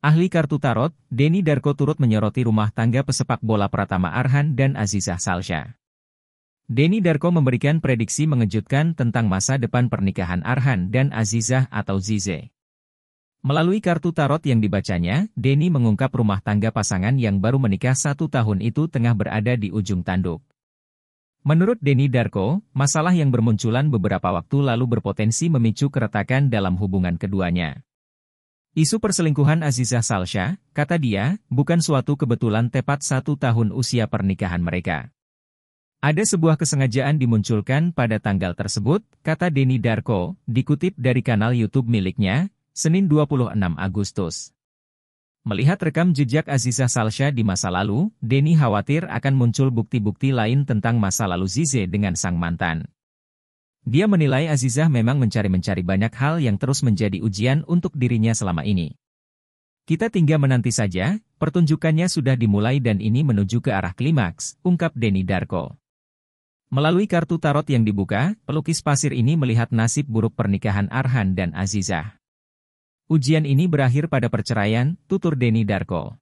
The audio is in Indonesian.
Ahli kartu tarot, Denny Darko turut menyoroti rumah tangga pesepak bola Pratama Arhan dan Azizah Salsha. Denny Darko memberikan prediksi mengejutkan tentang masa depan pernikahan Arhan dan Azizah atau Zize. Melalui kartu tarot yang dibacanya, Denny mengungkap rumah tangga pasangan yang baru menikah satu tahun itu tengah berada di ujung tanduk. Menurut Denny Darko, masalah yang bermunculan beberapa waktu lalu berpotensi memicu keretakan dalam hubungan keduanya. Isu perselingkuhan Azizah Salsha, kata dia, bukan suatu kebetulan tepat satu tahun usia pernikahan mereka. Ada sebuah kesengajaan dimunculkan pada tanggal tersebut, kata Denny Darko, dikutip dari kanal YouTube miliknya, Senin 26 Agustus. Melihat rekam jejak Aziza Salsha di masa lalu, Denny khawatir akan muncul bukti-bukti lain tentang masa lalu Zize dengan sang mantan. Dia menilai Azizah memang mencari-mencari banyak hal yang terus menjadi ujian untuk dirinya selama ini. Kita tinggal menanti saja, pertunjukannya sudah dimulai dan ini menuju ke arah klimaks, ungkap Denny Darko. Melalui kartu tarot yang dibuka, pelukis pasir ini melihat nasib buruk pernikahan Arhan dan Azizah. Ujian ini berakhir pada perceraian, tutur Denny Darko.